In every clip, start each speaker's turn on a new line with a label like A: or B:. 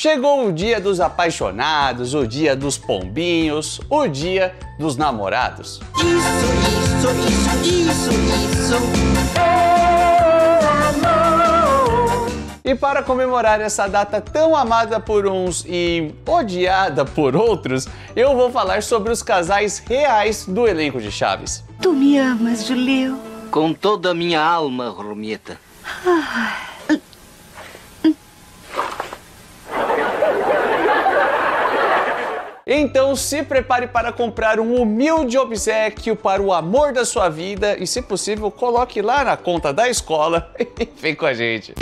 A: Chegou o dia dos apaixonados, o dia dos pombinhos, o dia dos namorados. Isso, isso, isso, isso, isso. E para comemorar essa data tão amada por uns e odiada por outros, eu vou falar sobre os casais reais do elenco de Chaves. Tu me amas, Julio? Com toda a minha alma, Romieta. Ah. Então se prepare para comprar um humilde obsequio para o amor da sua vida e, se possível, coloque lá na conta da escola e vem com a gente.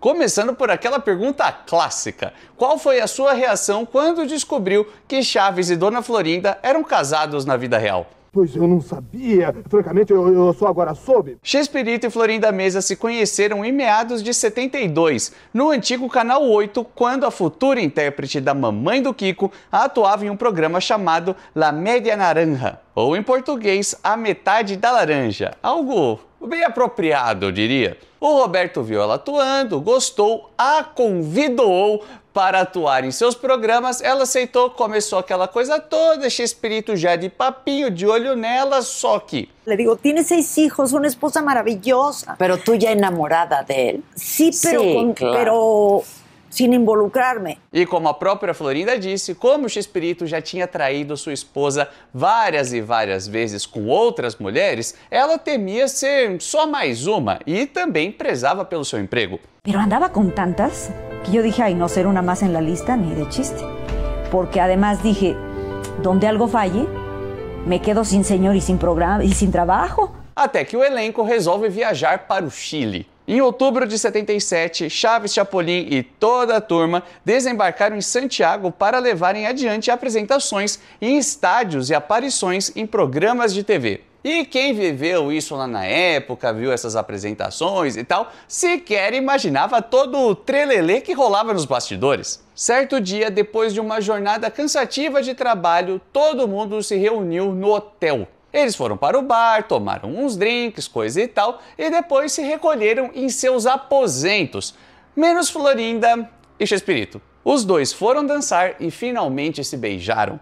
A: Começando por aquela pergunta clássica: qual foi a sua reação quando descobriu que Chaves e Dona Florinda eram casados na vida real? Pois eu não sabia. Francamente, eu, eu só agora soube. Chespirito e Florinda Mesa se conheceram em meados de 72, no antigo Canal 8, quando a futura intérprete da Mamãe do Kiko atuava em um programa chamado La Média Naranja, ou em português, A Metade da Laranja. Algo bem apropriado, eu diria. O Roberto viu ela atuando, gostou, a convidou para atuar em seus programas. Ela aceitou, começou aquela coisa toda, espírito já de papinho, de olho nela, só que. Le digo, tiene seis hijos, uma esposa maravilhosa. Pero tú ya enamorada de él. Sí, pero, sí, con, claro. pero sem involucrar-me. E como a própria Florinda disse, como o x já tinha traído sua esposa várias e várias vezes com outras mulheres, ela temia ser só mais uma e também prezava pelo seu emprego. Pero andava com tantas que eu dije, ai, não ser uma mais na lista, nem de chiste. Porque además dije, donde algo falle, me quedo sem senhor e sem programa e sem trabalho. Até que o elenco resolve viajar para o Chile. Em outubro de 77, Chaves Chapolin e toda a turma desembarcaram em Santiago para levarem adiante apresentações em estádios e aparições em programas de TV. E quem viveu isso lá na época, viu essas apresentações e tal, sequer imaginava todo o trelelê que rolava nos bastidores. Certo dia, depois de uma jornada cansativa de trabalho, todo mundo se reuniu no hotel. Eles foram para o bar, tomaram uns drinks, coisa e tal, e depois se recolheram em seus aposentos, menos Florinda e Chespirito. Os dois foram dançar e finalmente se beijaram.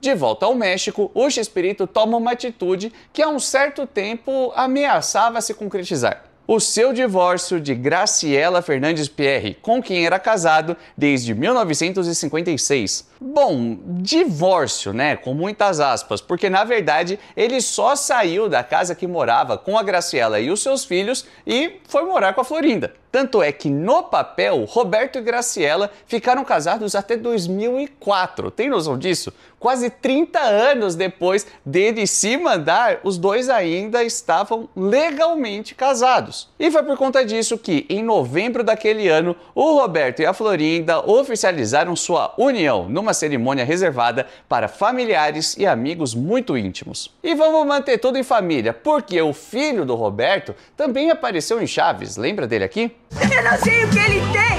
A: De volta ao México, o Chespirito toma uma atitude que há um certo tempo ameaçava se concretizar o seu divórcio de Graciela Fernandes Pierre, com quem era casado desde 1956. Bom, divórcio, né? Com muitas aspas, porque na verdade ele só saiu da casa que morava com a Graciela e os seus filhos e foi morar com a Florinda. Tanto é que no papel, Roberto e Graciela ficaram casados até 2004. Tem noção disso? Quase 30 anos depois dele se mandar, os dois ainda estavam legalmente casados. E foi por conta disso que, em novembro daquele ano, o Roberto e a Florinda oficializaram sua união numa cerimônia reservada para familiares e amigos muito íntimos. E vamos manter tudo em família, porque o filho do Roberto também apareceu em Chaves, lembra dele aqui? Eu não sei o que ele tem!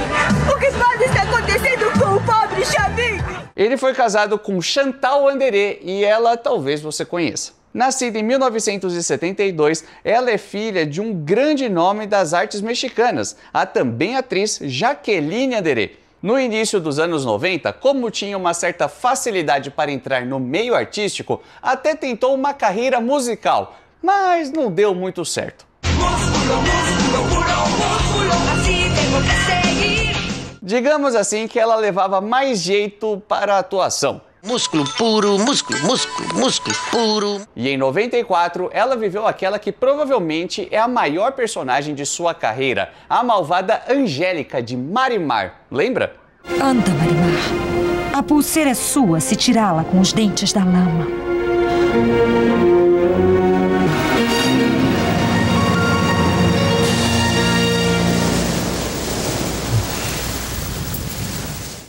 A: O que pode estar acontecendo com o pobre Xavier? Ele foi casado com Chantal Anderê e ela talvez você conheça. Nascida em 1972, ela é filha de um grande nome das artes mexicanas, a também atriz Jaqueline Anderê. No início dos anos 90, como tinha uma certa facilidade para entrar no meio artístico, até tentou uma carreira musical, mas não deu muito certo. Música, música, música, Digamos assim que ela levava mais jeito para a atuação. Músculo puro, músculo, músculo, músculo puro. E em 94, ela viveu aquela que provavelmente é a maior personagem de sua carreira, a malvada Angélica de Marimar. Lembra? Anda, Marimar. A pulseira é sua se tirá-la com os dentes da lama.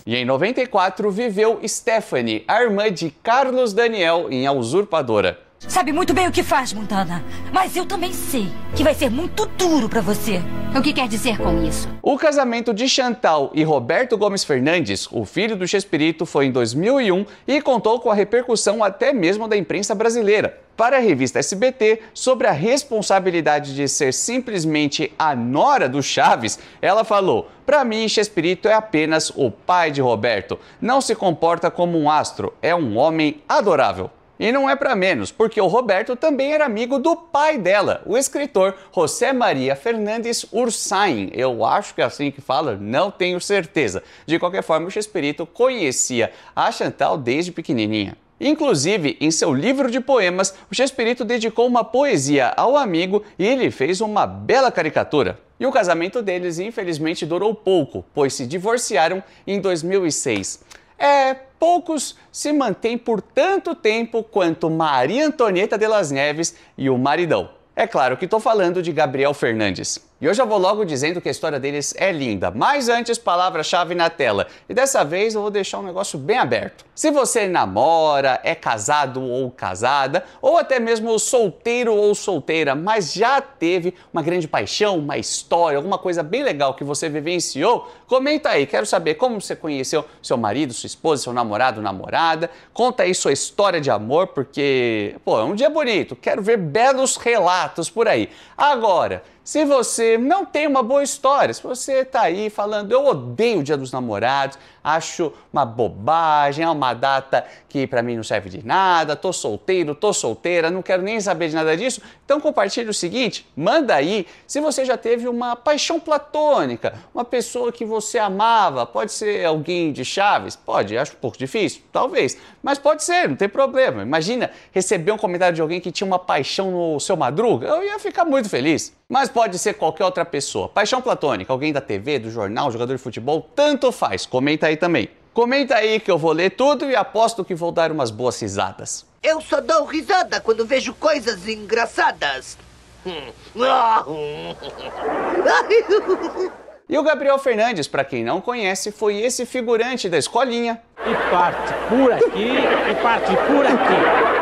A: E em 94 viveu Stephanie, a irmã de Carlos Daniel, em A Usurpadora. Sabe muito bem o que faz, Montana. Mas eu também sei que vai ser muito duro para você. O que quer dizer com isso? O casamento de Chantal e Roberto Gomes Fernandes, o filho do Chespirito, foi em 2001 e contou com a repercussão até mesmo da imprensa brasileira. Para a revista SBT, sobre a responsabilidade de ser simplesmente a nora do Chaves, ela falou: Para mim, Chespirito é apenas o pai de Roberto. Não se comporta como um astro, é um homem adorável. E não é para menos, porque o Roberto também era amigo do pai dela, o escritor José Maria Fernandes Ursain. Eu acho que é assim que fala, não tenho certeza. De qualquer forma, o Chespirito conhecia a Chantal desde pequenininha. Inclusive, em seu livro de poemas, o Chespirito dedicou uma poesia ao amigo e ele fez uma bela caricatura. E o casamento deles, infelizmente, durou pouco, pois se divorciaram em 2006. É, poucos se mantêm por tanto tempo quanto Maria Antonieta de las Neves e o maridão. É claro que estou falando de Gabriel Fernandes. E eu já vou logo dizendo que a história deles é linda, mas antes, palavra-chave na tela. E dessa vez eu vou deixar um negócio bem aberto. Se você namora, é casado ou casada, ou até mesmo solteiro ou solteira, mas já teve uma grande paixão, uma história, alguma coisa bem legal que você vivenciou, comenta aí. Quero saber como você conheceu seu marido, sua esposa, seu namorado, namorada. Conta aí sua história de amor, porque, pô, é um dia bonito. Quero ver belos relatos por aí. Agora. Se você não tem uma boa história, se você está aí falando, eu odeio o Dia dos Namorados, acho uma bobagem, é uma data que para mim não serve de nada, tô solteiro, tô solteira, não quero nem saber de nada disso. Então compartilhe o seguinte, manda aí se você já teve uma paixão platônica, uma pessoa que você amava, pode ser alguém de Chaves, pode, acho um pouco difícil, talvez, mas pode ser, não tem problema. Imagina receber um comentário de alguém que tinha uma paixão no seu madruga, eu ia ficar muito feliz. Mas pode ser qualquer outra pessoa. Paixão platônica, alguém da TV, do jornal, jogador de futebol, tanto faz. Comenta aí também. Comenta aí que eu vou ler tudo e aposto que vou dar umas boas risadas. Eu só dou risada quando vejo coisas engraçadas. E o Gabriel Fernandes, para quem não conhece, foi esse figurante da escolinha. E parte por aqui, e parte por aqui.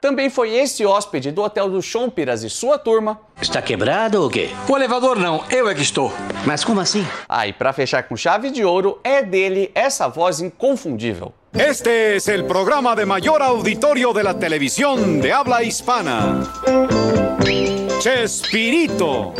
A: Também foi esse hóspede do hotel do Chompiras e sua turma. Está quebrado ou quê? O elevador não, eu é que estou. Mas como assim? Ah, e pra fechar com chave de ouro, é dele essa voz inconfundível. Este é o programa de maior auditorio da televisão de habla hispana. Chespirito.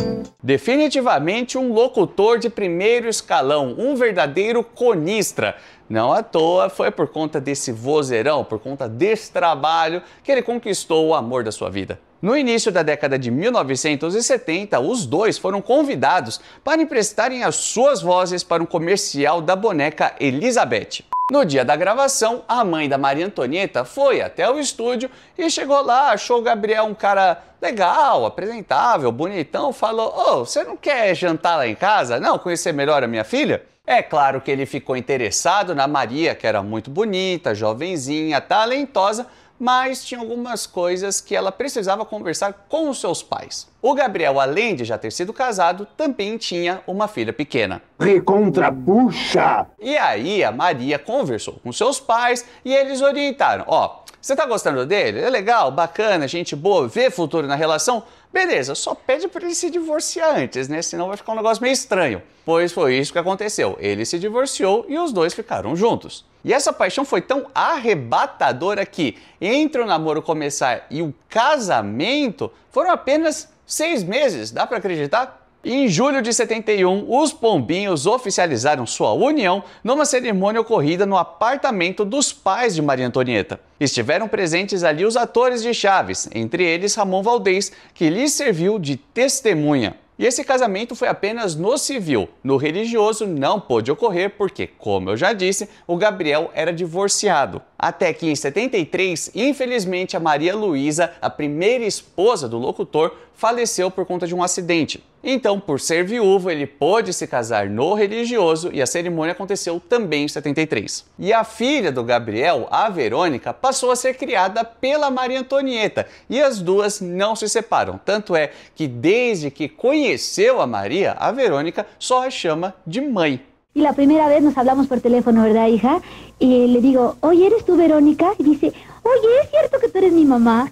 A: Definitivamente um locutor de primeiro escalão, um verdadeiro conistra. Não à toa foi por conta desse vozeirão, por conta desse trabalho, que ele conquistou o amor da sua vida. No início da década de 1970, os dois foram convidados para emprestarem as suas vozes para um comercial da boneca Elizabeth. No dia da gravação, a mãe da Maria Antonieta foi até o estúdio e chegou lá, achou o Gabriel um cara legal, apresentável, bonitão, falou: Ô, oh, você não quer jantar lá em casa? Não, conhecer melhor a minha filha? É claro que ele ficou interessado na Maria, que era muito bonita, jovenzinha, talentosa, mas tinha algumas coisas que ela precisava conversar com os seus pais. O Gabriel, além de já ter sido casado, também tinha uma filha pequena. Recontrapuxa! E aí a Maria conversou com seus pais e eles orientaram: ó, oh, você tá gostando dele? É legal, bacana, gente boa, vê futuro na relação, Beleza, só pede para ele se divorciar antes, né? Senão vai ficar um negócio meio estranho. Pois foi isso que aconteceu. Ele se divorciou e os dois ficaram juntos. E essa paixão foi tão arrebatadora que, entre o namoro começar e o casamento, foram apenas seis meses. Dá para acreditar? em julho de 71, os Pombinhos oficializaram sua união numa cerimônia ocorrida no apartamento dos pais de Maria Antonieta. Estiveram presentes ali os atores de Chaves, entre eles Ramon Valdez, que lhes serviu de testemunha. E esse casamento foi apenas no civil. No religioso não pôde ocorrer porque, como eu já disse, o Gabriel era divorciado. Até que em 73, infelizmente, a Maria Luísa, a primeira esposa do locutor, faleceu por conta de um acidente. Então, por ser viúvo, ele pôde se casar no religioso e a cerimônia aconteceu também em 73. E a filha do Gabriel, a Verônica, passou a ser criada pela Maria Antonieta e as duas não se separam. Tanto é que desde que conheceu a Maria, a Verônica só a chama de mãe. E a primeira vez nos falamos por telefone, verdade, hija? E le digo, "Oi, eres tu Verônica? E disse, oye, ¿es cierto que tú eres mi mamá?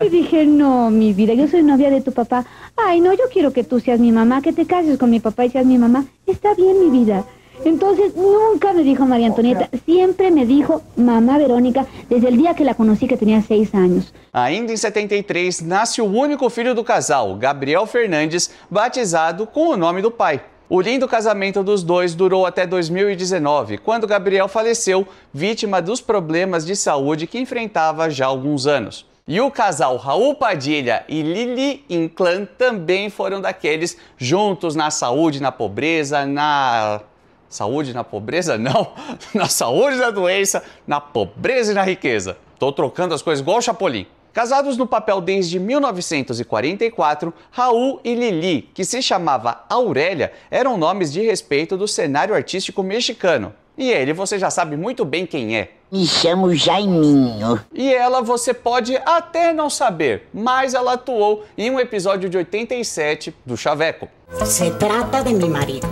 A: y dije, no, mi vida, yo soy novia de tu papá. Ay, no, yo quiero que tú seas mi mamá, que te cases con mi papá y seas mi mamá. Está bien, mi vida. Entonces, nunca me dijo María Antonieta, siempre me dijo mamá Verónica, desde el día que la conocí que tenía seis años. Ainda en 73, nace el único filho do casal, Gabriel Fernández, batizado con el nombre del pai. O lindo casamento dos dois durou até 2019, quando Gabriel faleceu, vítima dos problemas de saúde que enfrentava já há alguns anos. E o casal Raul Padilha e Lili Inclan também foram daqueles juntos na saúde, na pobreza, na saúde, na pobreza, não, na saúde, na doença, na pobreza e na riqueza. Tô trocando as coisas igual o Chapolin. Casados no papel desde 1944, Raul e Lili, que se chamava Aurélia, eram nomes de respeito do cenário artístico mexicano. E ele você já sabe muito bem quem é. Me chamo Jaiminho. E ela você pode até não saber, mas ela atuou em um episódio de 87 do Chaveco. Se trata de meu marido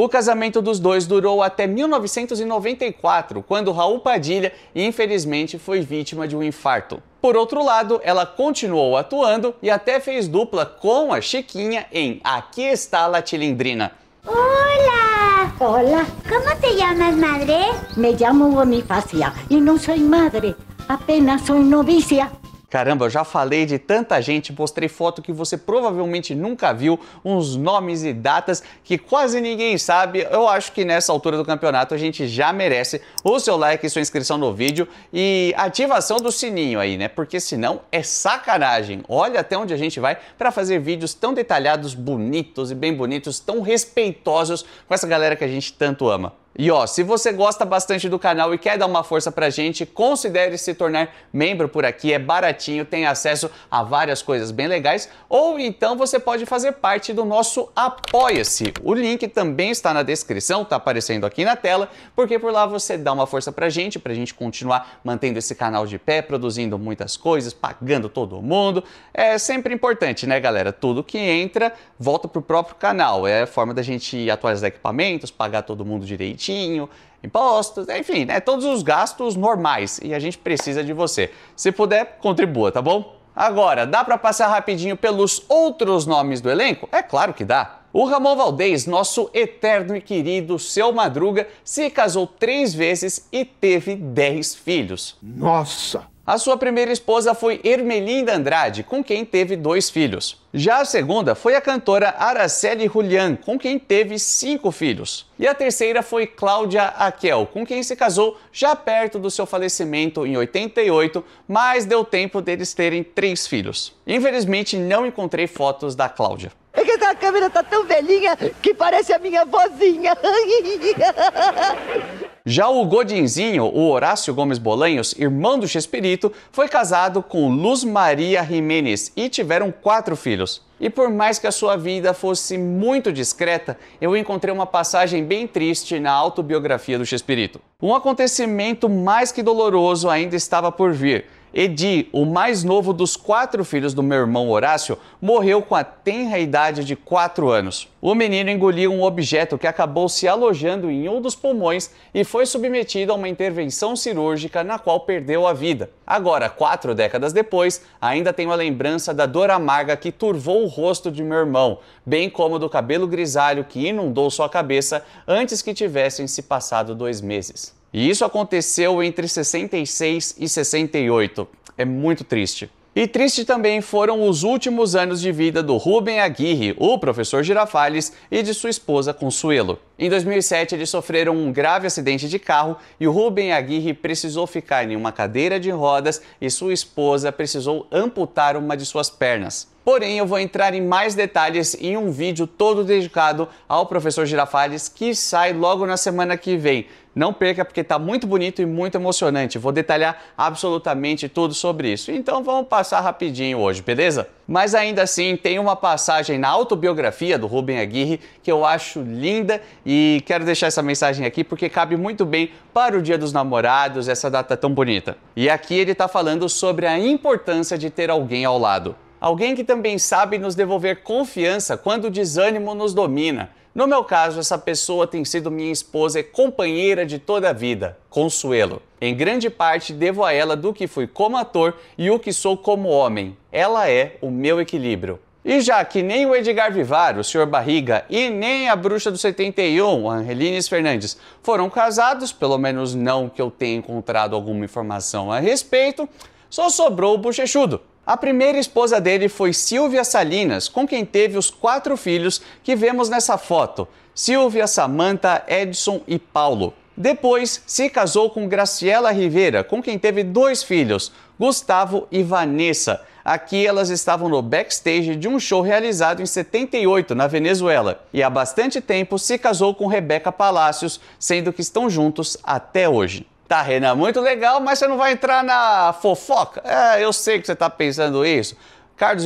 A: o casamento dos dois durou até 1994, quando Raul Padilha, infelizmente, foi vítima de um infarto. Por outro lado, ela continuou atuando e até fez dupla com a Chiquinha em Aqui está a Tilindrina. Olá! Olá! Como te chamas, madre? Me chamo Bonifacia e não sou madre, apenas sou novicia. Caramba, eu já falei de tanta gente, mostrei foto que você provavelmente nunca viu, uns nomes e datas que quase ninguém sabe. Eu acho que nessa altura do campeonato a gente já merece o seu like e sua inscrição no vídeo e ativação do sininho aí, né? Porque senão é sacanagem. Olha até onde a gente vai para fazer vídeos tão detalhados, bonitos e bem bonitos, tão respeitosos com essa galera que a gente tanto ama. E ó, se você gosta bastante do canal e quer dar uma força pra gente, considere se tornar membro por aqui, é baratinho, tem acesso a várias coisas bem legais, ou então você pode fazer parte do nosso Apoia-se. O link também está na descrição, tá aparecendo aqui na tela, porque por lá você dá uma força pra gente, pra gente continuar mantendo esse canal de pé, produzindo muitas coisas, pagando todo mundo. É sempre importante, né, galera? Tudo que entra volta pro próprio canal, é forma da gente atualizar equipamentos, pagar todo mundo direitinho direitinho, impostos, enfim, né, todos os gastos normais e a gente precisa de você. Se puder, contribua, tá bom? Agora, dá para passar rapidinho pelos outros nomes do elenco? É claro que dá. O Ramon Valdez, nosso eterno e querido seu Madruga, se casou três vezes e teve dez filhos. Nossa! A sua primeira esposa foi Ermelinda Andrade, com quem teve dois filhos. Já a segunda foi a cantora Araceli Julian, com quem teve cinco filhos. E a terceira foi Cláudia Aquel, com quem se casou já perto do seu falecimento em 88, mas deu tempo deles terem três filhos. Infelizmente, não encontrei fotos da Cláudia. É que essa câmera tá tão velhinha que parece a minha vozinha. Já o Godinzinho, o Horácio Gomes Bolanhos, irmão do Chespirito, foi casado com Luz Maria Jimenez e tiveram quatro filhos. E por mais que a sua vida fosse muito discreta, eu encontrei uma passagem bem triste na autobiografia do Chespirito. Um acontecimento mais que doloroso ainda estava por vir. Edi, o mais novo dos quatro filhos do meu irmão Horácio, morreu com a tenra idade de 4 anos. O menino engoliu um objeto que acabou se alojando em um dos pulmões e foi submetido a uma intervenção cirúrgica na qual perdeu a vida. Agora, quatro décadas depois, ainda tenho a lembrança da dor amarga que turvou o rosto de meu irmão, bem como do cabelo grisalho que inundou sua cabeça antes que tivessem se passado dois meses. E isso aconteceu entre 66 e 68. É muito triste. E triste também foram os últimos anos de vida do Rubem Aguirre, o professor Girafales, e de sua esposa Consuelo. Em 2007, eles sofreram um grave acidente de carro e o Rubem Aguirre precisou ficar em uma cadeira de rodas e sua esposa precisou amputar uma de suas pernas. Porém, eu vou entrar em mais detalhes em um vídeo todo dedicado ao professor Girafales que sai logo na semana que vem. Não perca porque está muito bonito e muito emocionante. Vou detalhar absolutamente tudo sobre isso. Então vamos passar rapidinho hoje, beleza? Mas ainda assim, tem uma passagem na autobiografia do Rubem Aguirre que eu acho linda e quero deixar essa mensagem aqui porque cabe muito bem para o Dia dos Namorados, essa data tão bonita. E aqui ele está falando sobre a importância de ter alguém ao lado. Alguém que também sabe nos devolver confiança quando o desânimo nos domina. No meu caso, essa pessoa tem sido minha esposa e companheira de toda a vida, Consuelo. Em grande parte, devo a ela do que fui como ator e o que sou como homem. Ela é o meu equilíbrio. E já que nem o Edgar Vivar, o Sr. Barriga e nem a bruxa do 71, Angelines Fernandes, foram casados, pelo menos não que eu tenha encontrado alguma informação a respeito, só sobrou o bochechudo. A primeira esposa dele foi Silvia Salinas, com quem teve os quatro filhos que vemos nessa foto: Silvia, Samantha, Edson e Paulo. Depois, se casou com Graciela Rivera, com quem teve dois filhos, Gustavo e Vanessa. Aqui elas estavam no backstage de um show realizado em 78, na Venezuela. E há bastante tempo se casou com Rebeca Palacios, sendo que estão juntos até hoje. Tá, Renan, muito legal, mas você não vai entrar na fofoca? É, eu sei que você tá pensando isso Carlos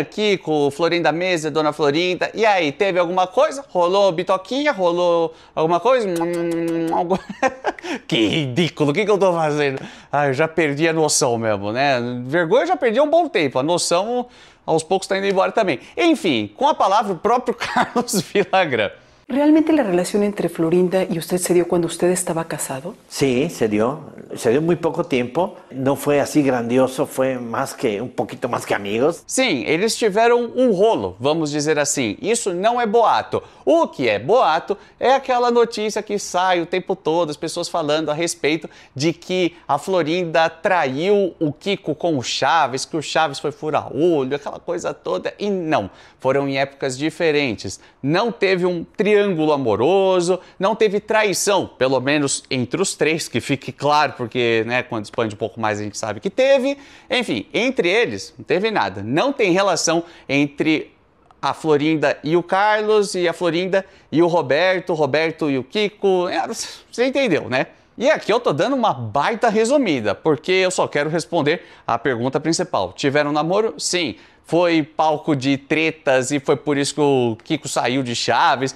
A: aqui com Florinda Mesa, Dona Florinda. E aí, teve alguma coisa? Rolou bitoquinha? Rolou alguma coisa? Hum, hum, hum, que ridículo, o que, que eu tô fazendo? Ah, eu já perdi a noção mesmo, né? Vergonha eu já perdi há um bom tempo, a noção aos poucos tá indo embora também. Enfim, com a palavra o próprio Carlos Villagrã. ¿Realmente la relación entre Florinda y usted se dio cuando usted estaba casado? Sí, se dio. Se dio muy poco tiempo. No fue así grandioso, fue más que un poquito más que amigos. Sim, eles tiveram um rolo, vamos dizer assim. Isso não é boato. O que é boato é aquela notícia que sai o tempo todo, as pessoas falando a respeito de que a Florinda traiu o Kiko com o Chaves, que o Chaves foi fura-olho, aquela coisa toda. E não, foram em épocas diferentes. Não teve um trio triângulo amoroso, não teve traição, pelo menos entre os três, que fique claro, porque né, quando expande um pouco mais a gente sabe que teve. Enfim, entre eles não teve nada. Não tem relação entre a Florinda e o Carlos, e a Florinda e o Roberto, Roberto e o Kiko. É, você entendeu, né? E aqui eu tô dando uma baita resumida, porque eu só quero responder a pergunta principal. Tiveram namoro? Sim foi palco de tretas e foi por isso que o Kiko saiu de Chaves,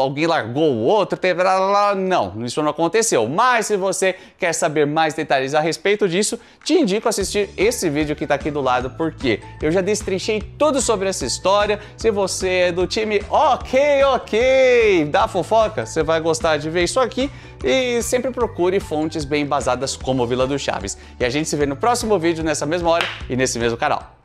A: alguém largou o outro, teve. Não, isso não aconteceu. Mas se você quer saber mais detalhes a respeito disso, te indico assistir esse vídeo que está aqui do lado, porque eu já destrinchei tudo sobre essa história. Se você é do time ok, ok, da fofoca, você vai gostar de ver isso aqui e sempre procure fontes bem embasadas como Vila do Chaves. E a gente se vê no próximo vídeo, nessa mesma hora e nesse mesmo canal.